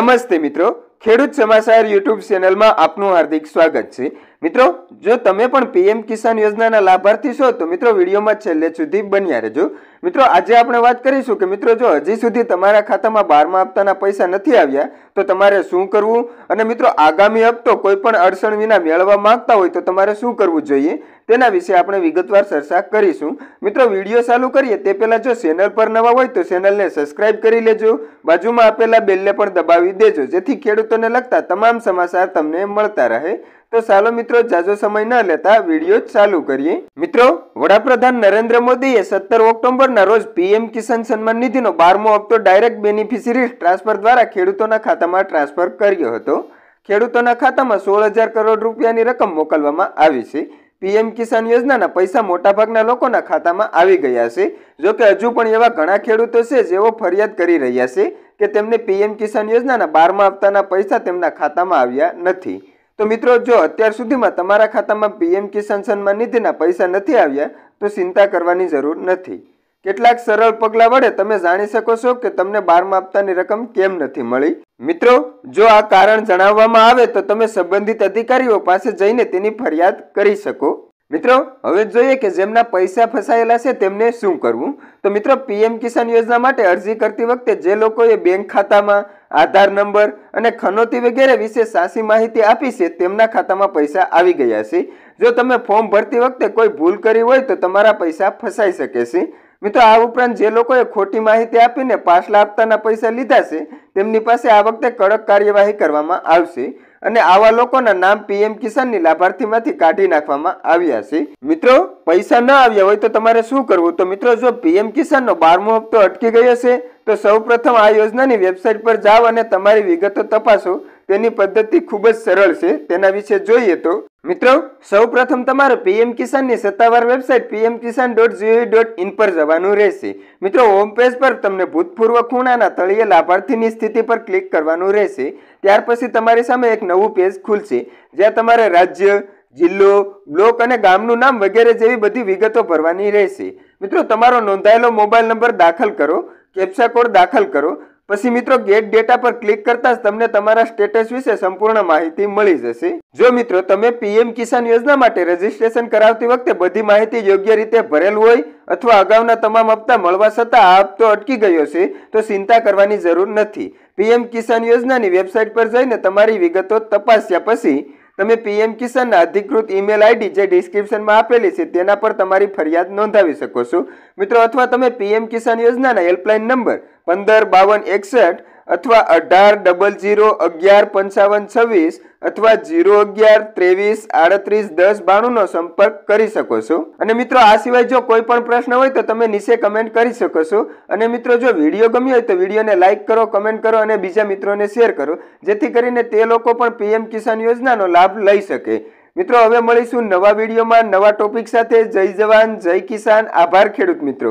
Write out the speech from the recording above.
નમસ્તે મિત્રો ખેડૂત સમાચાર યુટ્યુબ ચેનલમાં આપનું હાર્દિક સ્વાગત છે મિત્રો જો તમે પણ પીએમ કિસાન યોજનાના લાભાર્થી છો તો મિત્રો વિડીયોમાં છેલ્લે સુધી બન્યા રહેજો મિત્રો આજે આપણે વાત કરીશું કે મિત્રો જો હજી સુધી તમારા ખાતામાં બારમાં હપ્તાના પૈસા નથી આવ્યા તો તમારે શું કરવું અને મિત્રો આગામી હપ્તો કોઈ પણ અડચણ વિના મેળવવા માંગતા હોય તો તમારે શું કરવું જોઈએ તેના વિશે આપણે વિગતવાર ચર્ચા કરીશું મિત્રો વિડીયો ચાલુ કરીએ તે પહેલાં જો ચેનલ પર નવા હોય તો ચેનલને સબસ્ક્રાઈબ કરી લેજો બાજુમાં આપેલા બેલને પણ દબાવી દેજો જેથી ખેડૂતોને લગતા તમામ સમાચાર તમને મળતા રહે તો ચાલો મિત્રો જાજો સમય ન લેતા વિડીયો ચાલુ કરીએ મિત્રો વડાપ્રધાન નરેન્દ્ર મોદીએ સત્તર ઓક્ટોબરના રોજ પીએમ કિસાન સન્માન નિધિનો બારમો હપ્તો ડાયરેક્ટ બેનિફિશરી ટ્રાન્સફર દ્વારા ખેડૂતોના ખાતામાં ટ્રાન્સફર કર્યો હતો ખેડૂતોના ખાતામાં સોળ હજાર કરોડ રૂપિયાની રકમ મોકલવામાં આવી છે પીએમ કિસાન યોજનાના પૈસા મોટાભાગના લોકોના ખાતામાં આવી ગયા છે જો કે હજુ પણ એવા ઘણા ખેડૂતો છે જેઓ ફરિયાદ કરી રહ્યા છે કે તેમને પીએમ કિસાન યોજનાના બારમા હપ્તાના પૈસા તેમના ખાતામાં આવ્યા નથી તો મિત્રો જો અત્યાર સુધીમાં તમારા ખાતામાં પીએમ કિસાન સન્માન નિધિના પૈસા નથી આવ્યા તો ચિંતા કરવાની જરૂર નથી કેટલાક સરળ પગલાં વડે તમે જાણી શકો છો કે તમને બારમા હપ્તાની રકમ કેમ નથી મળી મિત્રો જો આ કારણ જણાવવામાં આવે તો તમે સંબંધિત અધિકારીઓ પાસે જઈને તેની ફરિયાદ કરી શકો મિત્રો હવે જોઈએ કે જેમના પૈસા ફસાયેલા છે તેમને શું કરવું તો મિત્રો પીએમ કિસાન યોજના માટે અરજી કરતી વખતે જે લોકોએ બેંક ખાતામાં આધાર નંબર અને ખનોતી વગેરે વિશે સાચી માહિતી આપી છે તેમના ખાતામાં પૈસા આવી ગયા છે જો તમે ફોર્મ ભરતી વખતે કોઈ ભૂલ કરી હોય તો તમારા પૈસા ફસાઈ શકે છે મિત્રો આ ઉપરાંત જે લોકોએ ખોટી માહિતી આપીને પાછલા હપ્તાના પૈસા લીધા છે તેમની પાસે આ વખતે કડક કાર્યવાહી કરવામાં આવશે અને આવા લોકોના નામ પીએમ કિસાનની લાભાર્થીમાંથી કાઢી નાખવામાં આવ્યા છે મિત્રો પૈસા ન આવ્યા હોય તો તમારે શું કરવું તો મિત્રો જો પીએમ કિસાનનો બારમો હપ્તો અટકી ગયો છે તો સૌપ્રથમ આ યોજનાની વેબસાઇટ પર જાઓ અને તમારી વિગતો તપાસો તેની પદ્ધતિ ખૂબ જ સરળ છે તેના વિશે જોઈએ તો મિત્રો સૌપ્રથમ તમારે પીએમ કિસાનની સત્તાવાર website PM Kisan dot G O V dot in પર જવાનું રહેશે મિત્રો હોમ પેજ પર તમને ભૂતપૂર્વ ખૂણાના તળિયે લાભાર્થીની સ્થિતિ પર ક્લિક કરવાનું રહેશે ત્યાર પછી તમારી સામે એક નવું પેજ ખુલશે જ્યાં તમારે રાજ્ય જિલ્લો બ્લોક અને ગામનું નામ વગેરે જેવી બધી વિગતો ભરવાની રહેશે મિત્રો તમારો નોંધાયેલો મોબાઈલ નંબર દાખલ કરો કેપ્સા કોડ દાખલ કરો પછી મિત્રો ગેટ ડેટા પર ક્લિક કરતા જ તમને તમારા સ્ટેટસ વિશે સંપૂર્ણ માહિતી મળી જશે જો મિત્રો તમે પીએમ કિસાન યોજના માટે રજીસ્ટ્રેશન કરાવતી વખતે બધી માહિતી યોગ્ય રીતે ભરેલ હોય અથવા અગાઉના તમામ હપ્તા મળવા છતાં આ હપ્તો અટકી ગયો છે તો ચિંતા કરવાની જરૂર નથી પીએમ કિસાન યોજનાની વેબસાઇટ પર જઈને તમારી વિગતો તપાસ્યા પછી તમે પીએમ કિસાનના અધિકૃત ઈમેલ આઈડી જે ડિસ્ક્રિપ્શનમાં આપેલી છે તેના પર તમારી ફરિયાદ નોંધાવી શકો છો મિત્રો અથવા તમે પીએમ કિસાન યોજનાના હેલ્પલાઇન નંબર પંદર બાવન એકસઠ અથવા અઢાર ડબલ જીરો અગિયાર પંચાવન છવ્વીસ અથવા જીરો અગિયાર ત્રેવીસ આડત્રીસ દસ બાણુંનો સંપર્ક કરી શકો છો અને મિત્રો આ સિવાય જો કોઈ પણ પ્રશ્ન હોય તો તમે નીચે કમેન્ટ કરી શકો છો અને મિત્રો જો વિડીયો ગમ્યો હોય તો વિડીયોને લાઇક કરો કમેન્ટ કરો અને બીજા મિત્રોને શેર કરો જેથી કરીને તે લોકો પણ પીએમ કિસાન યોજનાનો લાભ લઈ શકે મિત્રો હવે મળીશું નવા વિડીયોમાં નવા ટોપિક સાથે જય જવાન જય કિસાન આભાર ખેડૂત મિત્રો